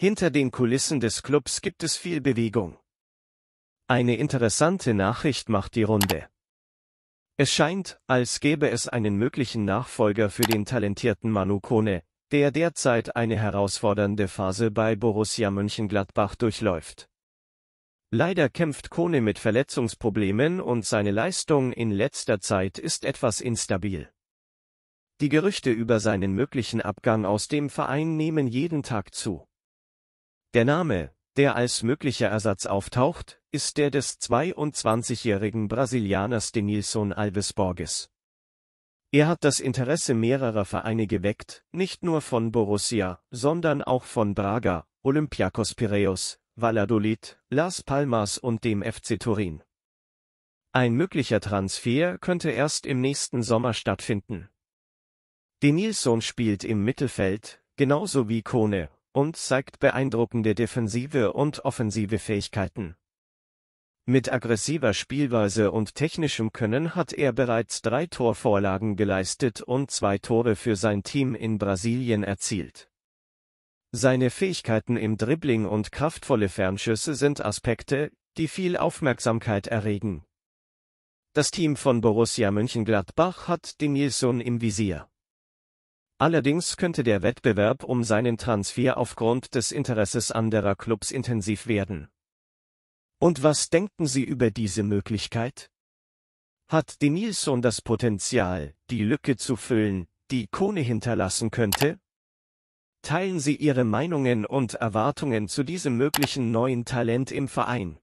Hinter den Kulissen des Clubs gibt es viel Bewegung. Eine interessante Nachricht macht die Runde. Es scheint, als gäbe es einen möglichen Nachfolger für den talentierten Manu Kone, der derzeit eine herausfordernde Phase bei Borussia Mönchengladbach durchläuft. Leider kämpft Kone mit Verletzungsproblemen und seine Leistung in letzter Zeit ist etwas instabil. Die Gerüchte über seinen möglichen Abgang aus dem Verein nehmen jeden Tag zu. Der Name, der als möglicher Ersatz auftaucht, ist der des 22-jährigen Brasilianers Denilson Alves Borges. Er hat das Interesse mehrerer Vereine geweckt, nicht nur von Borussia, sondern auch von Braga, Olympiakos Piraeus, Valladolid, Las Palmas und dem FC Turin. Ein möglicher Transfer könnte erst im nächsten Sommer stattfinden. Denilson spielt im Mittelfeld, genauso wie Kone, und zeigt beeindruckende defensive und offensive Fähigkeiten. Mit aggressiver Spielweise und technischem Können hat er bereits drei Torvorlagen geleistet und zwei Tore für sein Team in Brasilien erzielt. Seine Fähigkeiten im Dribbling und kraftvolle Fernschüsse sind Aspekte, die viel Aufmerksamkeit erregen. Das Team von Borussia Mönchengladbach hat Denilson im Visier. Allerdings könnte der Wettbewerb um seinen Transfer aufgrund des Interesses anderer Clubs intensiv werden. Und was denken Sie über diese Möglichkeit? Hat Denilson das Potenzial, die Lücke zu füllen, die Kone hinterlassen könnte? Teilen Sie Ihre Meinungen und Erwartungen zu diesem möglichen neuen Talent im Verein.